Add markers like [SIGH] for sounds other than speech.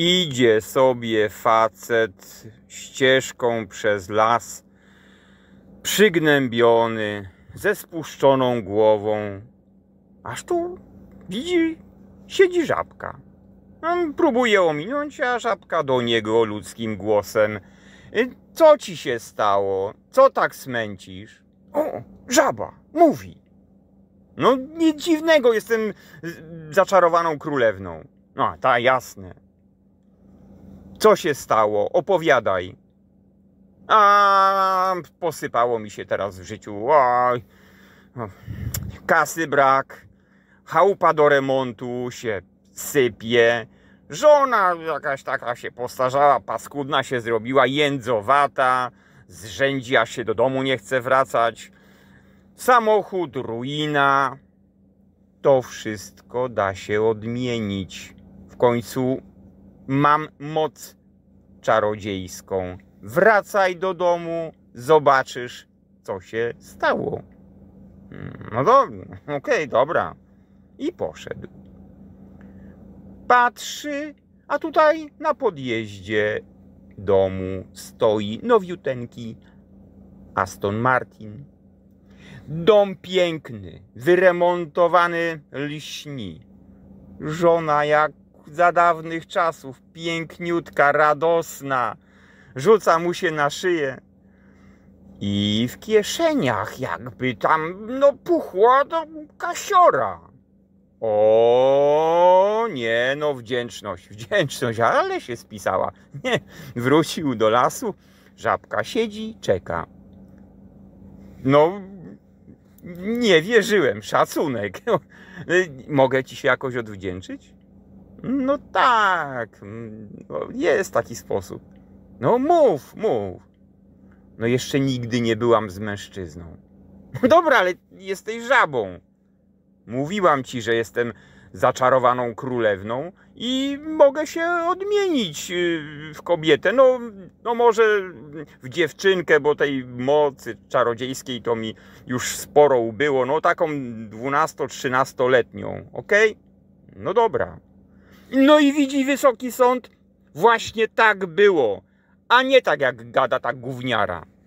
Idzie sobie facet ścieżką przez las, przygnębiony, ze spuszczoną głową. Aż tu widzi, siedzi żabka. On próbuje ominąć, a żabka do niego ludzkim głosem. Y, co ci się stało? Co tak smęcisz? O, żaba, mówi. No nic dziwnego, jestem zaczarowaną królewną. No, ta jasne. Co się stało? Opowiadaj. A posypało mi się teraz w życiu. Oj. Kasy brak. Chałupa do remontu się sypie. Żona jakaś taka się postarzała, paskudna się zrobiła, jędzowata, zrzędzi, aż się do domu nie chce wracać. Samochód, ruina. To wszystko da się odmienić. W końcu mam moc czarodziejską. Wracaj do domu, zobaczysz, co się stało. Hmm, no dobra, okej, okay, dobra. I poszedł. Patrzy, a tutaj na podjeździe domu stoi nowiuteńki Aston Martin. Dom piękny, wyremontowany lśni. Żona jak za dawnych czasów, piękniutka, radosna, rzuca mu się na szyję. I w kieszeniach jakby tam, no puchła do kasiora. O nie, no wdzięczność, wdzięczność, ale się spisała. Nie, wrócił do lasu, żabka siedzi, czeka. No, nie wierzyłem, szacunek. [LAUGHS] Mogę ci się jakoś odwdzięczyć? No tak, mm, no, jest taki sposób. No mów, mów. No jeszcze nigdy nie byłam z mężczyzną. [LAUGHS] Dobra, ale jesteś żabą. Mówiłam ci, że jestem zaczarowaną królewną i mogę się odmienić y, w kobietę. No, no może w dziewczynkę, bo tej mocy czarodziejskiej to mi już sporo ubyło. No taką 12-13-letnią, okej? Okay? No dobra. No i widzi Wysoki Sąd, właśnie tak było, a nie tak jak gada ta gówniara.